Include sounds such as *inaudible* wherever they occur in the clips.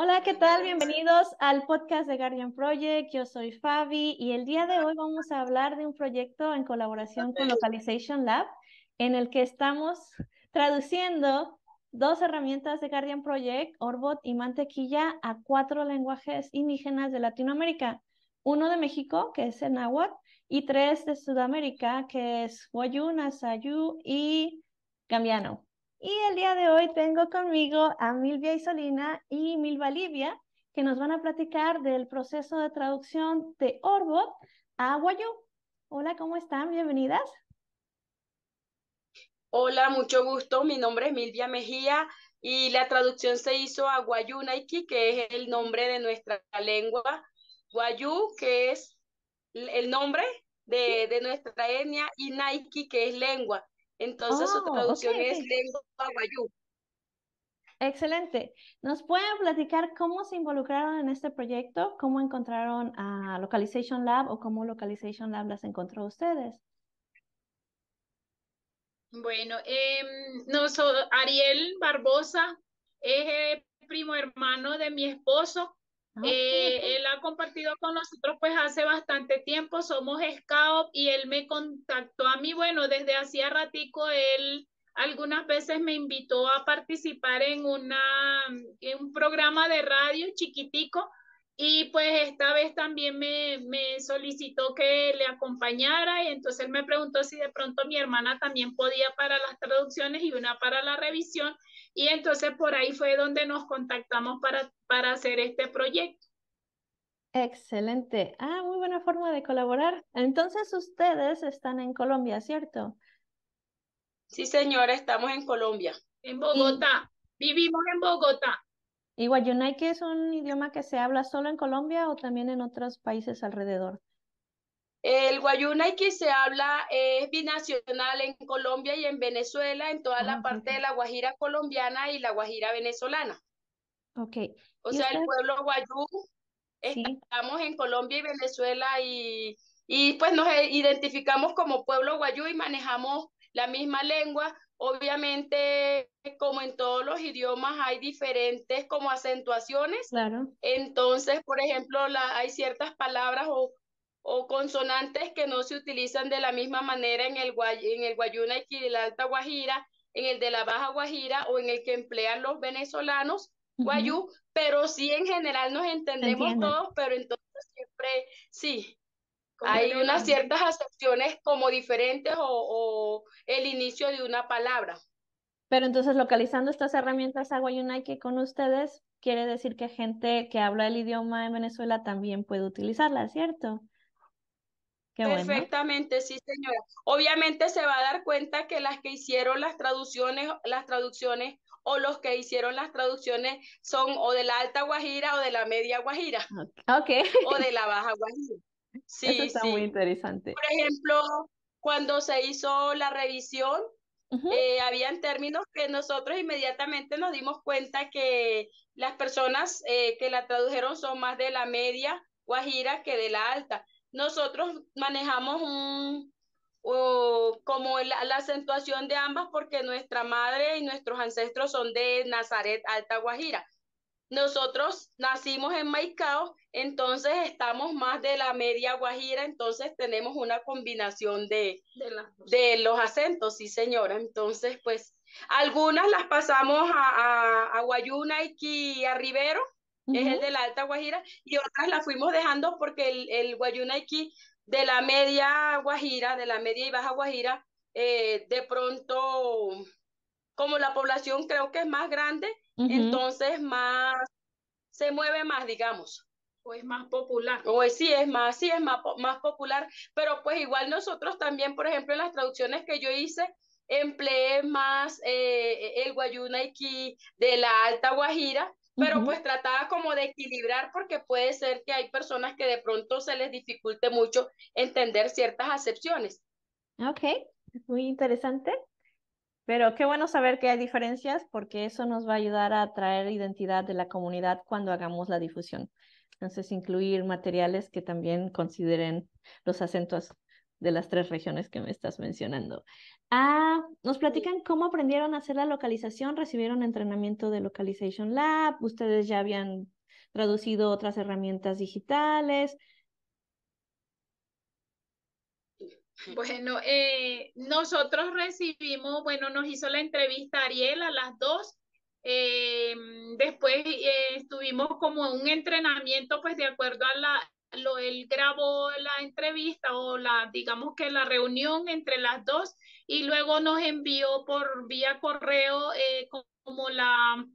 Hola, ¿qué tal? Bienvenidos al podcast de Guardian Project. Yo soy Fabi y el día de hoy vamos a hablar de un proyecto en colaboración con Localization Lab en el que estamos traduciendo dos herramientas de Guardian Project, Orbot y Mantequilla, a cuatro lenguajes indígenas de Latinoamérica. Uno de México, que es el náhuatl, y tres de Sudamérica, que es Guayú, nasayú y Gambiano. Y el día de hoy tengo conmigo a Milvia Isolina y Milva Livia, que nos van a platicar del proceso de traducción de Orbot a Guayú. Hola, ¿cómo están? Bienvenidas. Hola, mucho gusto. Mi nombre es Milvia Mejía y la traducción se hizo a Guayunaiki, que es el nombre de nuestra lengua. Guayú, que es el nombre de, de nuestra etnia, y Naiki, que es lengua. Entonces, su oh, traducción es lengua guayú. Excelente. ¿Nos pueden platicar cómo se involucraron en este proyecto? ¿Cómo encontraron a Localization Lab o cómo Localization Lab las encontró ustedes? Bueno, em, no, Ariel Barbosa es el eh, primo hermano de mi esposo Ah, eh, él ha compartido con nosotros pues hace bastante tiempo, somos scout y él me contactó a mí, bueno, desde hacía ratico él algunas veces me invitó a participar en, una, en un programa de radio chiquitico y pues esta vez también me, solicitó que le acompañara y entonces él me preguntó si de pronto mi hermana también podía para las traducciones y una para la revisión. Y entonces por ahí fue donde nos contactamos para, para hacer este proyecto. Excelente. Ah, muy buena forma de colaborar. Entonces ustedes están en Colombia, ¿cierto? Sí, señora, estamos en Colombia. En Bogotá. Vivimos en Bogotá. ¿Y que es un idioma que se habla solo en Colombia o también en otros países alrededor? El que se habla, es binacional en Colombia y en Venezuela, en toda la ah, parte de la Guajira colombiana y la Guajira venezolana. Ok. O sea, el pueblo guayú, eh, estamos en Colombia y Venezuela y, y pues nos eh, identificamos como pueblo guayú y manejamos la misma lengua, Obviamente, como en todos los idiomas, hay diferentes como acentuaciones. Entonces, por ejemplo, la, hay ciertas palabras o, consonantes que no se utilizan de la misma manera en el, en el Guayuna y en la Alta Guajira, en el de la Baja Guajira o en el que emplean los venezolanos, pero sí en general nos entendemos todos, pero entonces siempre, sí, hay unas ciertas acepciones como diferentes o, el inicio de una palabra. Pero entonces localizando estas herramientas Agua y que con ustedes, quiere decir que gente que habla el idioma en Venezuela también puede utilizarla, ¿cierto? Perfectamente, sí, señora. Obviamente se va a dar cuenta que las que hicieron las traducciones, las traducciones o los que hicieron las traducciones son o de la alta Guajira o de la media Guajira. Okay. O de la *laughs* baja Guajira. Sí, Eso muy interesante. Por ejemplo, cuando se hizo la revisión, eh, habían términos que nosotros inmediatamente nos dimos cuenta que las personas eh, que la tradujeron son más de la media guajira que de la alta. Nosotros manejamos como la, acentuación de ambas porque nuestra madre y nuestros ancestros son de Nazaret, Alta Guajira. Nosotros nacimos en Maicao, entonces estamos más de la media guajira, entonces tenemos una combinación de, de, los acentos, sí señora. Entonces, pues, algunas las pasamos a, a, a Guayuna y a Rivero, es el de la Alta Guajira, y otras las fuimos dejando porque el, el y de la media Guajira, de la media y baja Guajira, eh, de pronto, como la población creo que es más grande, entonces más, se mueve más, digamos. O es más popular. O es, sí, es más, sí, es más, más popular, pero pues igual nosotros también, por ejemplo, en las traducciones que yo hice, empleé más eh, el Guayunaiki de la Alta Guajira, pero pues trataba como de equilibrar porque puede ser que hay personas que de pronto se les dificulte mucho entender ciertas acepciones. Ok, muy interesante. Pero qué bueno saber que hay diferencias porque eso nos va a ayudar a traer identidad de la comunidad cuando hagamos la difusión. Entonces, incluir materiales que también consideren los acentos de las tres regiones que me estás mencionando. Ah, nos platican cómo aprendieron a hacer la localización, recibieron entrenamiento de Localization Lab, ustedes ya habían traducido otras herramientas digitales, Bueno, eh, nosotros recibimos, bueno, nos hizo la entrevista Ariel a las dos. Eh, después eh, estuvimos como un entrenamiento, pues de acuerdo a la, lo, él grabó la entrevista o la, digamos que la reunión entre las dos y luego nos envió por vía correo como la,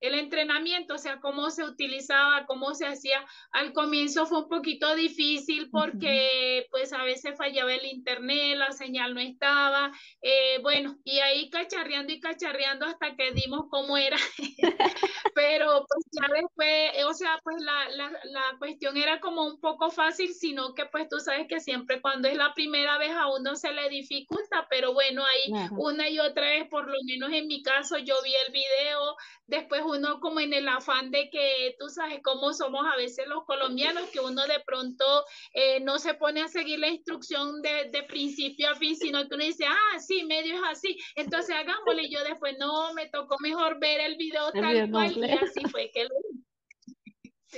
el entrenamiento, o sea, cómo se utilizaba, cómo se hacía. Al comienzo fue un poquito difícil porque pues a veces fallaba el internet, la señal no estaba, eh, bueno, y ahí cacharreando y cacharreando hasta que dimos cómo era. *laughs* Pero pues ya después, eh, o sea, pues la, la, la, cuestión era como un poco fácil, sino que pues tú sabes que siempre cuando es la primera vez a uno se le dificulta, pero bueno, ahí una y otra vez, por lo menos en mi caso, yo vi el video, después uno como en el afán de que tú sabes cómo somos a veces los colombianos, que uno de pronto eh, no se pone a seguir la instrucción de, principio a fin, sino que uno dice, ah, sí, medio es así, entonces hagámosle. Y yo después, no, me tocó mejor ver el video tal cual, y así fue que lo *laughs*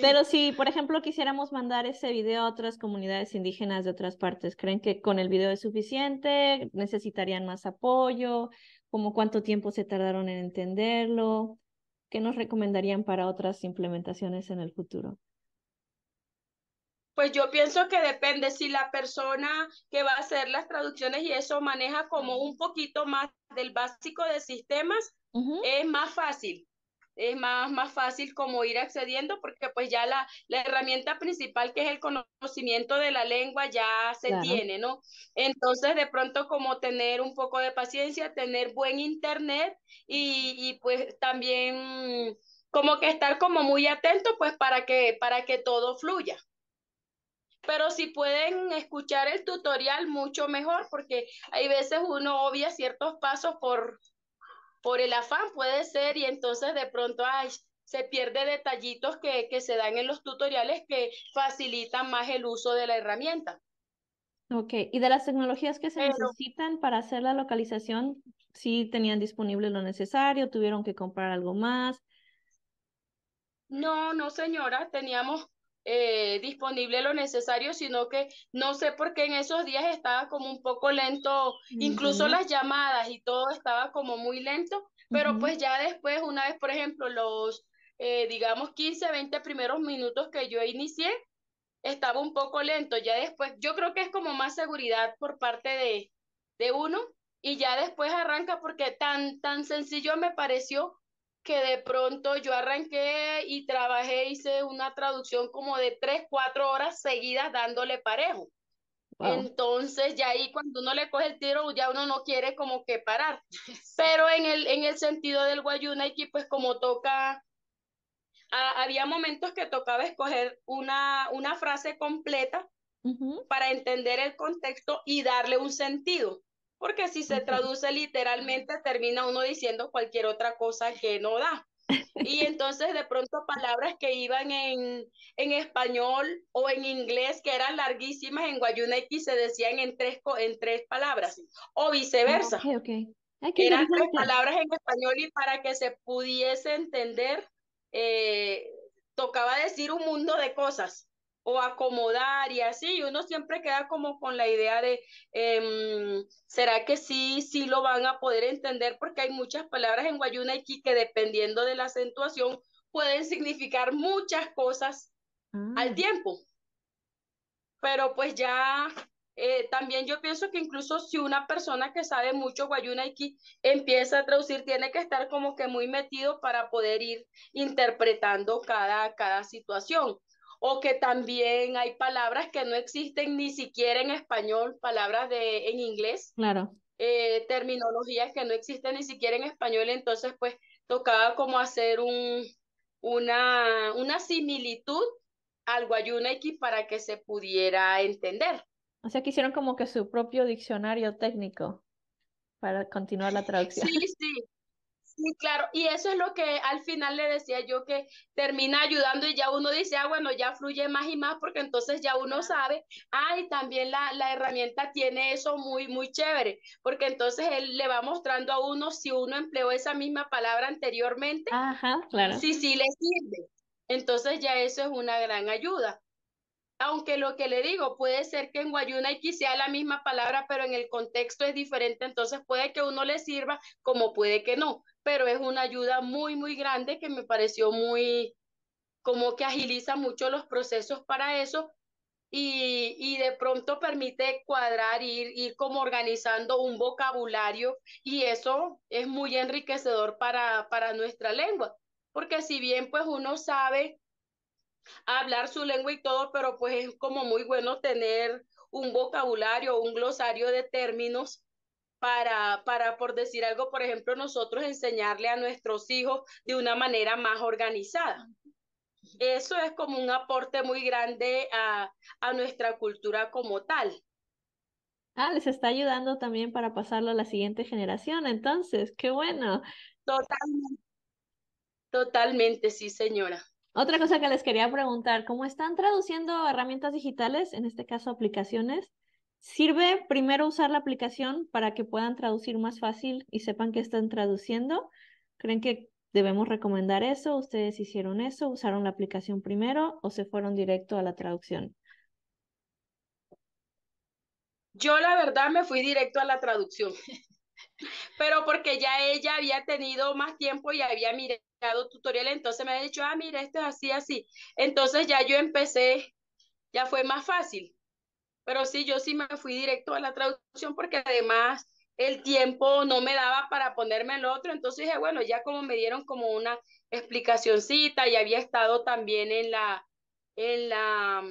Pero si, por ejemplo, quisiéramos mandar ese video a otras comunidades indígenas de otras partes, ¿creen que con el video es suficiente? ¿Necesitarían más apoyo? ¿Cómo cuánto tiempo se tardaron en entenderlo? ¿qué nos recomendarían para otras implementaciones en el futuro? Pues yo pienso que depende si la persona que va a hacer las traducciones y eso maneja como un poquito más del básico de sistemas, es más fácil es más, más fácil como ir accediendo porque pues ya la, herramienta principal que es el conocimiento de la lengua ya se tiene, ¿no? Entonces de pronto como tener un poco de paciencia, tener buen internet y, y pues también como que estar como muy atento pues para que, para que todo fluya pero si pueden escuchar el tutorial mucho mejor porque hay veces uno obvia ciertos pasos por, por el afán puede ser y entonces de pronto, ay, se pierde detallitos que, se dan en los tutoriales que facilitan más el uso de la herramienta. Ok, y de las tecnologías que se necesitan para hacer la localización, ¿sí tenían disponible lo necesario, tuvieron que comprar algo más. No, no, señora, teníamos eh, disponible lo necesario, sino que no sé por qué en esos días estaba como un poco lento, incluso las llamadas y todo estaba como muy lento, pero pues ya después, una vez, por ejemplo, los, eh, digamos, 15, 20 primeros minutos que yo inicié, estaba un poco lento, ya después, yo creo que es como más seguridad por parte de, de uno, y ya después arranca porque tan, tan sencillo me pareció que de pronto yo arranqué y trabajé, hice una traducción como de tres, cuatro horas seguidas dándole parejo. Entonces, ya ahí cuando uno le coge el tiro, ya uno no quiere como que parar. *laughs* Pero en el, en el sentido del aquí pues como toca, ah, había momentos que tocaba escoger una, una frase completa para entender el contexto y darle un sentido porque si se traduce literalmente termina uno diciendo cualquier otra cosa que no da. Y *laughs* entonces de pronto palabras que iban en, en español o en inglés que eran larguísimas en Guayunequi se decían en tres, en tres palabras o viceversa. Okay, eran tres palabras en español y para que se pudiese entender eh, tocaba decir un mundo de cosas o acomodar y así, uno siempre queda como con la idea de em, ¿Será que sí, sí lo van a poder entender? Porque hay muchas palabras en Guayunaiki que dependiendo de la acentuación pueden significar muchas cosas al mm. tiempo. Pero pues ya eh, también yo pienso que incluso si una persona que sabe mucho Guayunaiki empieza a traducir, tiene que estar como que muy metido para poder ir interpretando cada, cada situación o que también hay palabras que no existen ni siquiera en español, palabras de, en inglés. Claro. Eh, terminologías que no existen ni siquiera en español, entonces pues tocaba como hacer un, una, una similitud al Guayunequi para que se pudiera entender. O sea que hicieron como que su propio diccionario técnico para continuar la traducción. Sí, sí, Sí, claro, y eso es lo que al final le decía yo que termina ayudando y ya uno dice, ah, bueno, ya fluye más y más porque entonces ya uno sabe, ah, también la, la herramienta tiene eso muy, muy chévere, porque entonces él le va mostrando a uno si uno empleó esa misma palabra anteriormente, claro. si sí le sirve. Entonces ya eso es una gran ayuda aunque lo que le digo, puede ser que en Guayuna y quizá la misma palabra, pero en el contexto es diferente, entonces puede que uno le sirva como puede que no pero es una ayuda muy, muy grande que me pareció muy, como que agiliza mucho los procesos para eso y, de pronto permite cuadrar, ir, ir como organizando un vocabulario y eso es muy enriquecedor para, para nuestra lengua, porque si bien pues uno sabe hablar su lengua y todo, pero pues es como muy bueno tener un vocabulario, un glosario de términos para, para, por decir algo, por ejemplo, nosotros enseñarle a nuestros hijos de una manera más organizada. Eso es como un aporte muy grande a, a nuestra cultura como tal. Ah, les está ayudando también para pasarlo a la siguiente generación, entonces, qué bueno. Totalmente, totalmente, sí, señora. Otra cosa que les quería preguntar, ¿cómo están traduciendo herramientas digitales, en este caso aplicaciones, Sirve primero usar la aplicación para que puedan traducir más fácil y sepan que están traduciendo. ¿Creen que debemos recomendar eso? ¿Ustedes hicieron eso? ¿Usaron la aplicación primero o se fueron directo a la traducción? Yo la verdad me fui directo a la traducción, *laughs* pero porque ya ella había tenido más tiempo y había mirado tutorial, entonces me había dicho, ah, mira, esto es así, así. Entonces ya yo empecé, ya fue más fácil. Pero sí, yo sí me fui directo a la traducción porque además el tiempo no me daba para ponerme el otro, entonces dije, bueno, ya como me dieron como una explicacioncita y había estado también en la, en la,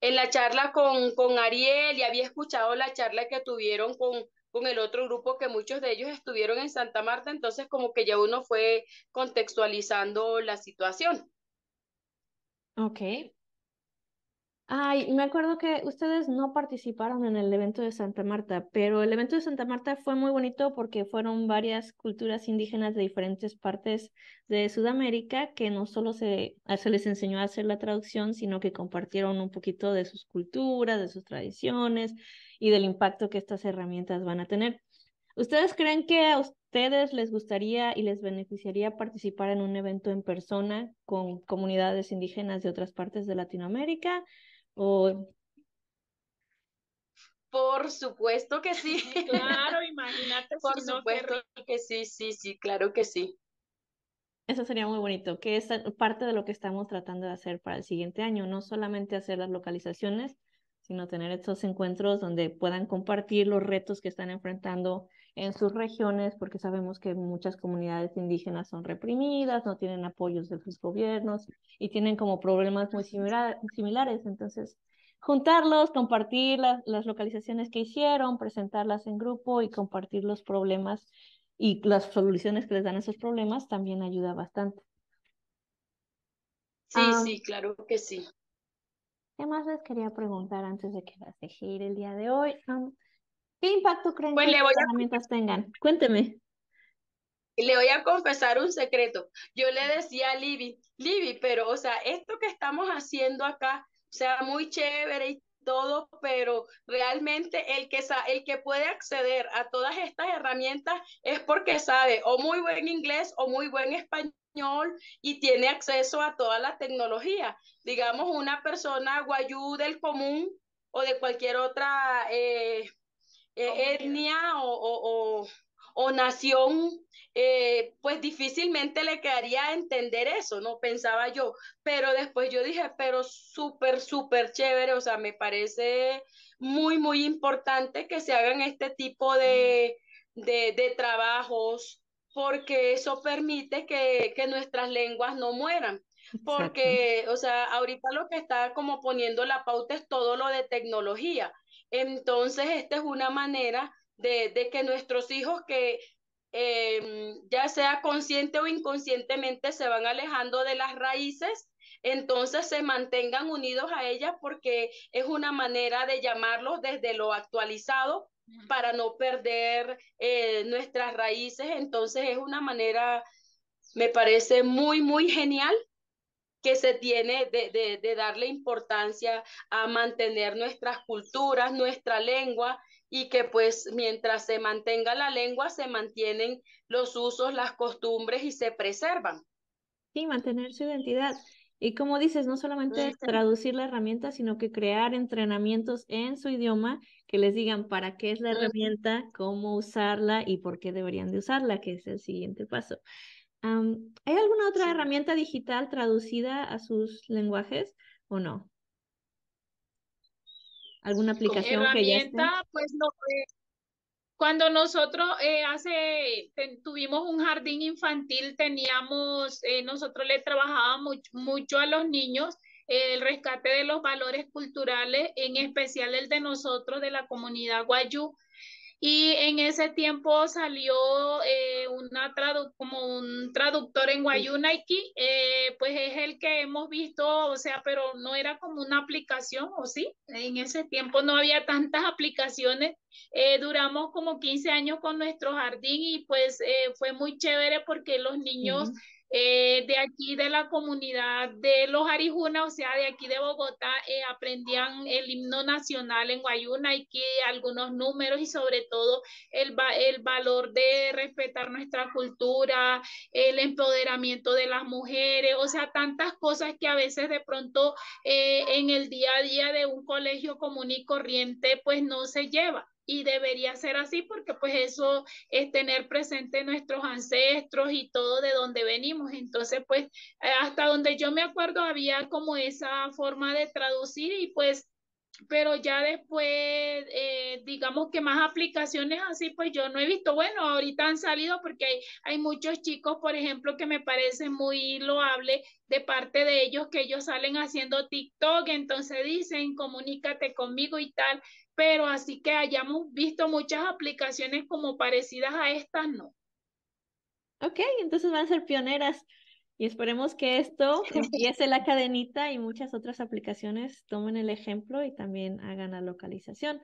en la charla con, con Ariel y había escuchado la charla que tuvieron con, con el otro grupo que muchos de ellos estuvieron en Santa Marta, entonces como que ya uno fue contextualizando la situación. Ok, Ay, me acuerdo que ustedes no participaron en el evento de Santa Marta, pero el evento de Santa Marta fue muy bonito porque fueron varias culturas indígenas de diferentes partes de Sudamérica que no solo se, ah, se les enseñó a hacer la traducción, sino que compartieron un poquito de sus culturas, de sus tradiciones y del impacto que estas herramientas van a tener. ¿Ustedes creen que a ustedes les gustaría y les beneficiaría participar en un evento en persona con comunidades indígenas de otras partes de Latinoamérica? Por supuesto que sí. Claro, *laughs* imagínate. Por supuesto que sí, sí, sí, claro que sí. Eso sería muy bonito, que es parte de lo que estamos tratando de hacer para el siguiente año, no solamente hacer las localizaciones, sino tener estos encuentros donde puedan compartir los retos que están enfrentando en sus regiones, porque sabemos que muchas comunidades indígenas son reprimidas, no tienen apoyos de sus gobiernos y tienen como problemas muy similares. Entonces, juntarlos, compartir las, las localizaciones que hicieron, presentarlas en grupo y compartir los problemas y las soluciones que les dan esos problemas también ayuda bastante. Sí, ah. sí, claro que sí. ¿Qué más les quería preguntar antes de que las deje ir el día de hoy? Ah, ¿Qué impacto creen pues que las herramientas tengan? Cuénteme. Le voy a confesar un secreto. Yo le decía a Libby, Libby, pero, o sea, esto que estamos haciendo acá, o sea, muy chévere y todo, pero realmente el que, el que puede acceder a todas estas herramientas es porque sabe o muy buen inglés o muy buen español y tiene acceso a toda la tecnología. Digamos, una persona guayú del común o de cualquier otra eh, eh, etnia o, nación, eh, pues difícilmente le quedaría entender eso, ¿no? Pensaba yo, pero después yo dije, pero súper, súper chévere, o sea, me parece muy, muy importante que se hagan este tipo de, de, trabajos, porque eso permite que, que nuestras lenguas no mueran porque, o sea, ahorita lo que está como poniendo la pauta es todo lo de tecnología, entonces, esta es una manera de, que nuestros hijos que em, ya sea consciente o inconscientemente se van alejando de las raíces, entonces se mantengan unidos a ellas porque es una manera de llamarlos desde lo actualizado para no perder eh, nuestras raíces. Entonces es una manera, me parece muy, muy genial que se tiene de, darle importancia a mantener nuestras culturas, nuestra lengua y que pues mientras se mantenga la lengua se mantienen los usos, las costumbres y se preservan. Sí, mantener su identidad. Y como dices, no solamente traducir la herramienta, sino que crear entrenamientos en su idioma que les digan para qué es la herramienta, cómo usarla y por qué deberían de usarla, que es el siguiente paso. ¿Hay alguna otra herramienta digital traducida a sus lenguajes o no? ¿Alguna aplicación que ya Pues no, cuando nosotros eh, hace, tuvimos un jardín infantil, teníamos, eh, nosotros le trabajábamos mucho, mucho a los niños el rescate de los valores culturales, en especial el de nosotros, de la comunidad guayú, y en ese tiempo salió eh, una como un traductor en Guayunaiki, eh, pues es el que hemos visto, o sea, pero no era como una aplicación, ¿o sí? En ese tiempo no había tantas aplicaciones. Eh, duramos como 15 años con nuestro jardín y pues fue muy chévere porque los niños eh, de aquí de la comunidad de los Arijuna, o sea, de aquí de Bogotá, eh, aprendían el himno nacional en Guayuna y que algunos números y sobre todo el, el valor de respetar nuestra cultura, el empoderamiento de las mujeres, o sea, tantas cosas que a veces de pronto eh, en el día a día de un colegio común y corriente pues no se lleva y debería ser así porque pues eso es tener presente nuestros ancestros y todo de donde venimos. Entonces pues eh, hasta donde yo me acuerdo había como esa forma de traducir y pues pero ya después, eh, digamos que más aplicaciones así, pues yo no he visto, bueno, ahorita han salido porque hay, hay, muchos chicos, por ejemplo, que me parece muy loable de parte de ellos, que ellos salen haciendo TikTok, entonces dicen, comunícate conmigo y tal, pero así que hayamos visto muchas aplicaciones como parecidas a estas, no. Ok, entonces van a ser pioneras y esperemos que esto *laughs* empiece la cadenita y muchas otras aplicaciones tomen el ejemplo y también hagan la localización.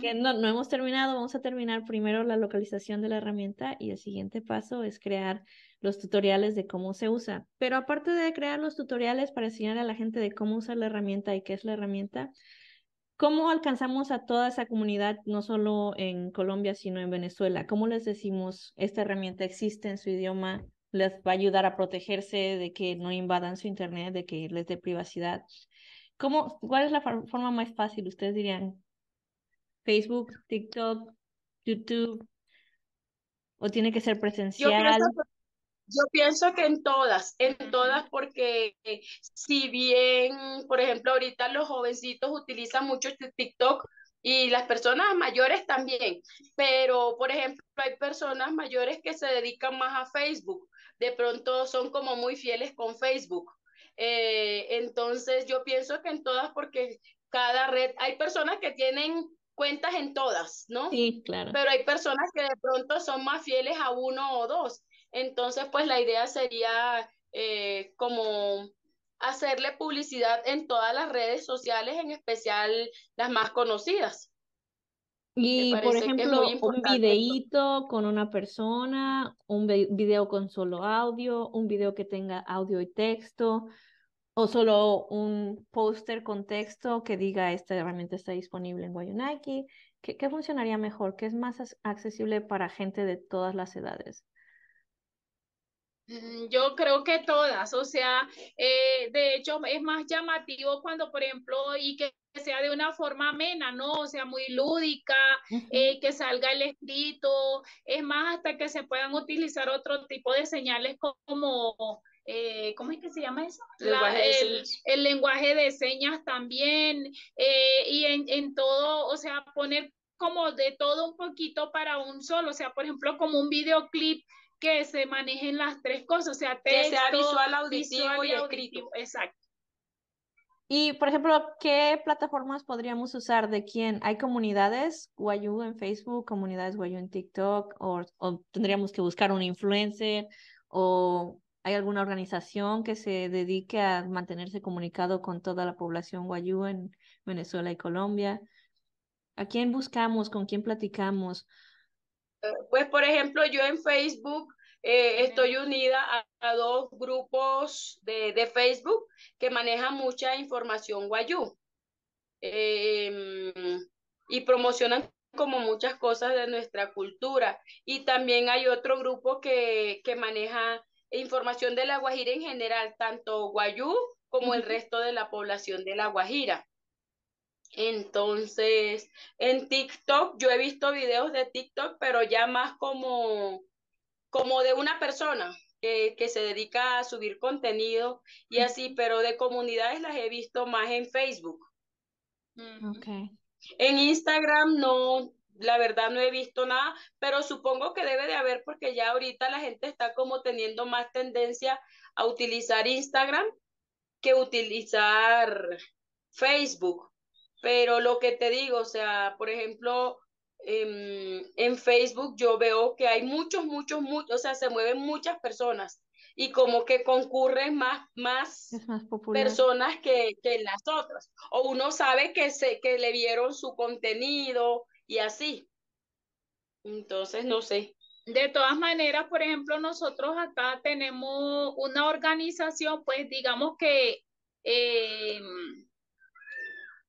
que no, no hemos terminado, vamos a terminar primero la localización de la herramienta y el siguiente paso es crear los tutoriales de cómo se usa. Pero aparte de crear los tutoriales para enseñar a la gente de cómo usar la herramienta y qué es la herramienta, ¿Cómo alcanzamos a toda esa comunidad, no solo en Colombia, sino en Venezuela? ¿Cómo les decimos, esta herramienta existe en su idioma, les va a ayudar a protegerse de que no invadan su Internet, de que les dé privacidad? ¿Cómo, ¿Cuál es la forma más fácil? Ustedes dirían, Facebook, TikTok, YouTube, o tiene que ser presencial. Yo pienso que en todas, en todas, porque eh, si bien, por ejemplo, ahorita los jovencitos utilizan mucho TikTok y las personas mayores también, pero por ejemplo, hay personas mayores que se dedican más a Facebook, de pronto son como muy fieles con Facebook. Eh, entonces, yo pienso que en todas, porque cada red, hay personas que tienen cuentas en todas, ¿no? Sí, claro. Pero hay personas que de pronto son más fieles a uno o dos. Entonces, pues la idea sería eh, como hacerle publicidad en todas las redes sociales, en especial las más conocidas. Y por ejemplo, un videíto con una persona, un video con solo audio, un video que tenga audio y texto, o solo un póster con texto que diga este realmente está disponible en Wayunaki, ¿Qué, ¿Qué funcionaría mejor? ¿Qué es más accesible para gente de todas las edades? Mm, yo creo que todas, o sea, eh, de hecho es más llamativo cuando, por ejemplo, y que sea de una forma amena, ¿no? O sea, muy lúdica, eh, que salga el escrito, es más, hasta que se puedan utilizar otro tipo de señales como, eh, ¿cómo es que se llama eso? el, lenguaje de señas también, eh, y en, en todo, o sea, poner como de todo un poquito para un solo, o sea, por ejemplo, como un videoclip que se manejen las tres cosas, o sea, texto, visual, auditivo y, Exacto. Y, por ejemplo, ¿qué plataformas podríamos usar? ¿De quién? ¿Hay comunidades Guayú en Facebook, comunidades Guayú en TikTok? O, tendríamos que buscar un influencer? ¿O hay alguna organización que se dedique a mantenerse comunicado con toda la población Guayú en Venezuela y Colombia? ¿A quién buscamos? ¿Con quién platicamos? Pues, por ejemplo, yo en Facebook eh, estoy unida a, dos grupos de, Facebook que manejan mucha información guayú em, y promocionan como muchas cosas de nuestra cultura. Y también hay otro grupo que, que maneja información de la Guajira en general, tanto guayú como el resto de la población de la Guajira. Entonces, en TikTok, yo he visto videos de TikTok, pero ya más como, como de una persona que, se dedica a subir contenido y así, pero de comunidades las he visto más en Facebook. Okay. En Instagram no, la verdad no he visto nada, pero supongo que debe de haber porque ya ahorita la gente está como teniendo más tendencia a utilizar Instagram que utilizar Facebook pero lo que te digo, o sea, por ejemplo, em, en, Facebook yo veo que hay muchos, muchos, muchos, o sea, se mueven muchas personas y como que concurren más, más, personas que, que las otras. O uno sabe que, se, que le vieron su contenido y así. Entonces, no sé. De todas maneras, por ejemplo, nosotros acá tenemos una organización, pues digamos que... Em,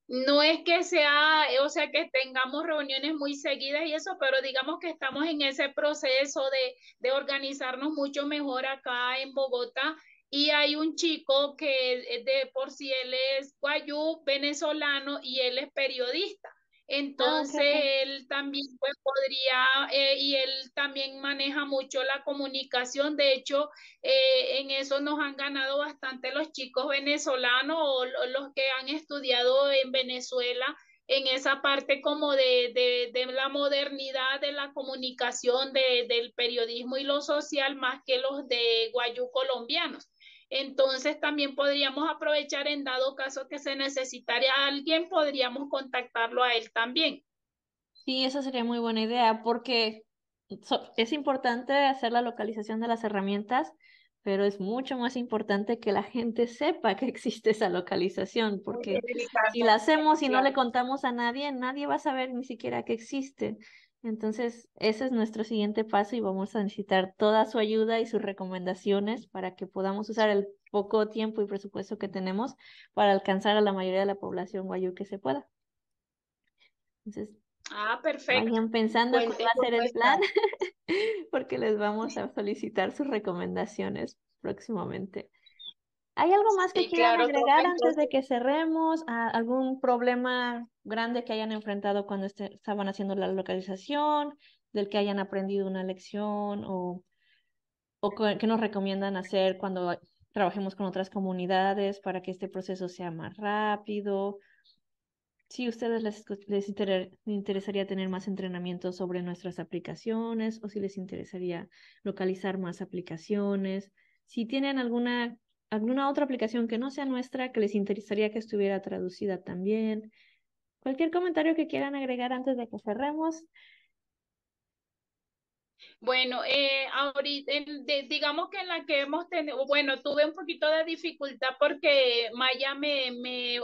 no es que sea, eh, o sea, que tengamos reuniones muy seguidas y eso, pero digamos que estamos en ese proceso de, de organizarnos mucho mejor acá en Bogotá. Y hay un chico que eh, de por si él es guayú venezolano y él es periodista. Ah, Entonces él también pues, podría, eh, y él también maneja mucho la comunicación. De hecho, eh, en eso nos han ganado bastante los chicos venezolanos o los que han estudiado en Venezuela en esa parte como de, de, de la modernidad de la comunicación, de, del periodismo y lo social, más que los de Guayú colombianos. Entonces también podríamos aprovechar en dado caso que se necesitara a alguien, podríamos contactarlo a él también. Sí, esa sería muy buena idea porque es importante hacer la localización de las herramientas, pero es mucho más importante que la gente sepa que existe esa localización, porque si la hacemos y no le contamos a nadie, nadie va a saber ni siquiera que existe. Entonces, ese es nuestro siguiente paso y vamos a necesitar toda su ayuda y sus recomendaciones para que podamos usar el poco tiempo y presupuesto que tenemos para alcanzar a la mayoría de la población guayú que se pueda. Entonces, ah, perfecto. vayan pensando pues en va a ser el plan, *laughs* porque les vamos a solicitar sus recomendaciones próximamente. ¿Hay algo más que quieran agregar antes de que cerremos? ¿Algún problema grande que hayan enfrentado cuando este, estaban haciendo la localización? ¿Del que hayan aprendido una lección? ¿O, o qué nos recomiendan hacer cuando trabajemos con otras comunidades para que este proceso sea más rápido? Si a ustedes les, les, les, interesaría tener más entrenamiento sobre nuestras aplicaciones o si les interesaría localizar más aplicaciones. Si tienen alguna alguna otra aplicación que no sea nuestra que les interesaría que estuviera traducida también. Cualquier comentario que quieran agregar antes de que cerremos, bueno, eh, ahorita, digamos que en la que hemos tenido, bueno, tuve un poquito de dificultad porque Maya me, me,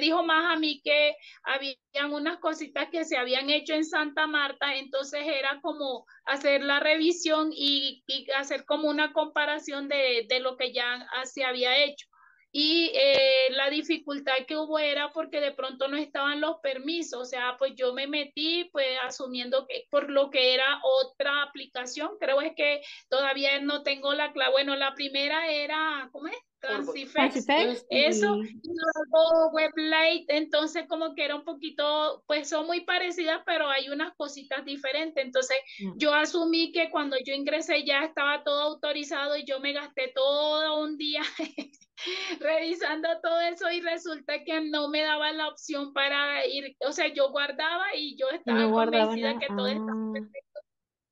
dijo más a mí que habían unas cositas que se habían hecho en Santa Marta, entonces era como hacer la revisión y, hacer como una comparación de, de lo que ya se había hecho. Y eh, la dificultad que hubo era porque de pronto no estaban los permisos, o sea, pues yo me metí pues asumiendo que por lo que era otra aplicación, creo es que todavía no tengo la clave, bueno, la primera era, ¿cómo es? Transifex, eso, y luego Weblight, entonces como que era un poquito, pues son muy parecidas, pero hay unas cositas diferentes, entonces mm. yo asumí que cuando yo ingresé ya estaba todo autorizado y yo me gasté todo un día *laughs* *laughs* revisando todo eso y resulta que no me daba la opción para ir, o sea, yo guardaba y yo estaba convencida que todo estaba ah. perfecto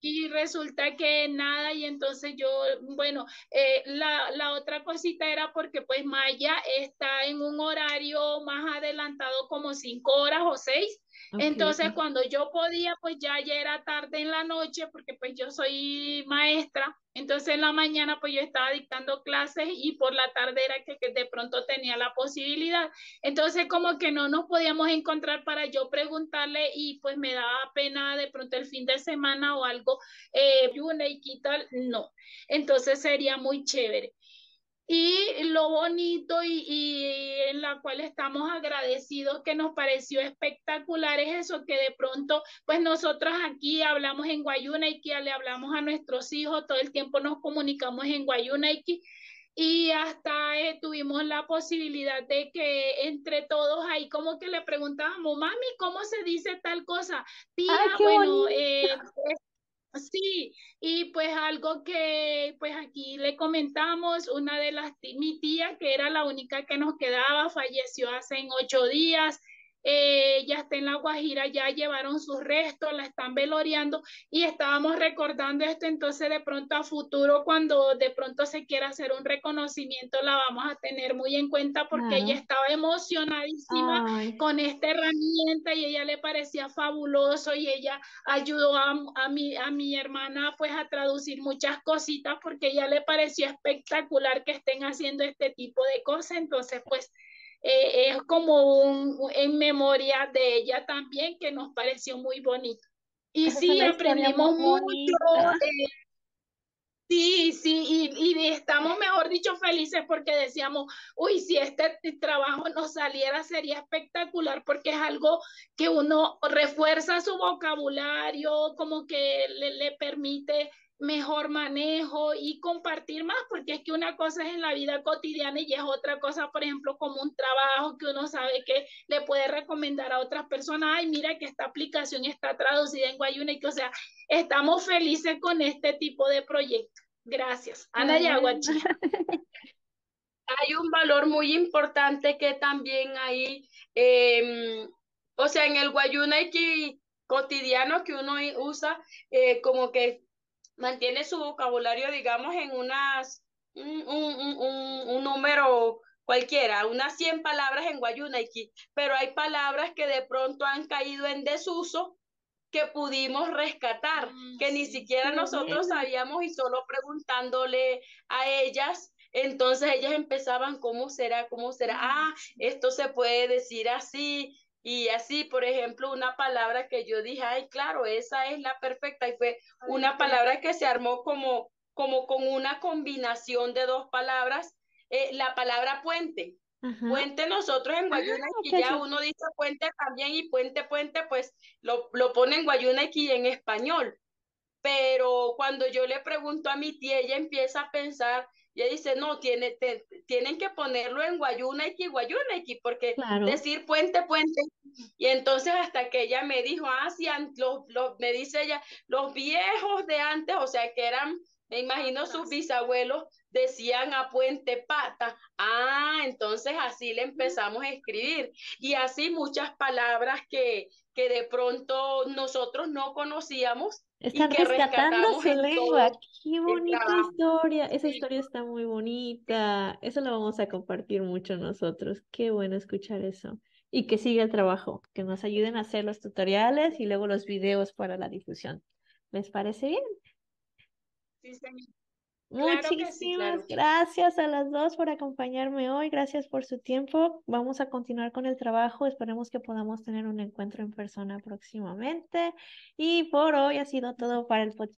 y resulta que nada y entonces yo, bueno, eh, la, la, otra cosita era porque pues Maya está en un horario más adelantado como cinco horas o seis entonces, cuando yo podía, pues ya, ya era tarde en la noche, porque pues yo soy maestra, entonces en la mañana pues yo estaba dictando clases y por la tarde era que, de pronto tenía la posibilidad. Entonces, como que no nos podíamos encontrar para yo preguntarle y pues me daba pena de pronto el fin de semana o algo, eh, no. Entonces sería muy chévere y lo bonito y, en la cual estamos agradecidos que nos pareció espectacular es eso que de pronto pues nosotros aquí hablamos en Guayunaiki, le hablamos a nuestros hijos, todo el tiempo nos comunicamos en Guayuna y hasta eh, tuvimos la posibilidad de que entre todos ahí como que le preguntábamos, mami, ¿cómo se dice tal cosa? Tía, bueno, eh, Sí, y pues algo que pues aquí le comentamos, una de las, mi tía que era la única que nos quedaba, falleció hace ocho días, eh, ya está en La Guajira, ya llevaron sus restos, la están veloreando y estábamos recordando esto, entonces de pronto a futuro, cuando de pronto se quiera hacer un reconocimiento, la vamos a tener muy en cuenta porque ella estaba emocionadísima con esta herramienta y ella le parecía fabuloso y ella ayudó a, a, mi, a mi hermana pues a traducir muchas cositas porque ella le pareció espectacular que estén haciendo este tipo de cosas, entonces pues eh, es como un, en memoria de ella también, que nos pareció muy bonito. Y sí, aprendimos mucho. Eh, sí, sí, y, estamos, mejor dicho, felices porque decíamos, uy, si este trabajo nos saliera sería espectacular porque es algo que uno refuerza su vocabulario, como que le, le permite mejor manejo y compartir más, porque es que una cosa es en la vida cotidiana y es otra cosa, por ejemplo, como un trabajo que uno sabe que le puede recomendar a otras personas, ay, mira que esta aplicación está traducida en Guayuna y que, o sea, estamos felices con este tipo de proyecto Gracias. Ana Yaguachi. *laughs* Hay un valor muy importante que también hay, em, o sea, en el Guayuna cotidiano que uno usa, eh, como que mantiene su vocabulario, digamos, en unas, un, número cualquiera, unas 100 palabras en Guayunaiki, pero hay palabras que de pronto han caído en desuso que pudimos rescatar, ah, que ni siquiera nosotros sabíamos y solo preguntándole a ellas, entonces ellas empezaban, ¿cómo será? ¿Cómo será? Ah, ah esto se puede decir así, y así, por ejemplo, una palabra que yo dije, ay, claro, esa es la perfecta. Y fue una palabra que se armó como, como con una combinación de dos palabras. Eh, la palabra puente. Puente nosotros en ah, Guayuna y ya uno dice puente también y puente, puente, pues lo, lo pone en Guayuna y en español. Pero cuando yo le pregunto a mi tía, ella empieza a pensar y ella dice, no, tiene, tienen que ponerlo en guayuna Guayuna y porque decir puente, puente. Y entonces hasta que ella me dijo, ah, los, los, me dice ella, los viejos de antes, o sea, que eran, me imagino sus bisabuelos, decían a puente pata. Ah, entonces así le empezamos a escribir. Y así muchas palabras que, que de pronto nosotros no conocíamos. Están y que rescatando su lengua. Qué bonita historia. Esa historia está muy bonita. Eso la vamos a compartir mucho nosotros. Qué bueno escuchar eso. Y que siga el trabajo, que nos ayuden a hacer los tutoriales y luego los videos para la difusión. ¿Les parece bien? Sí, señor. Muchísimas gracias a las dos por acompañarme hoy, gracias por su tiempo. Vamos a continuar con el trabajo, esperemos que podamos tener un encuentro en persona próximamente. Y por hoy ha sido todo para el podcast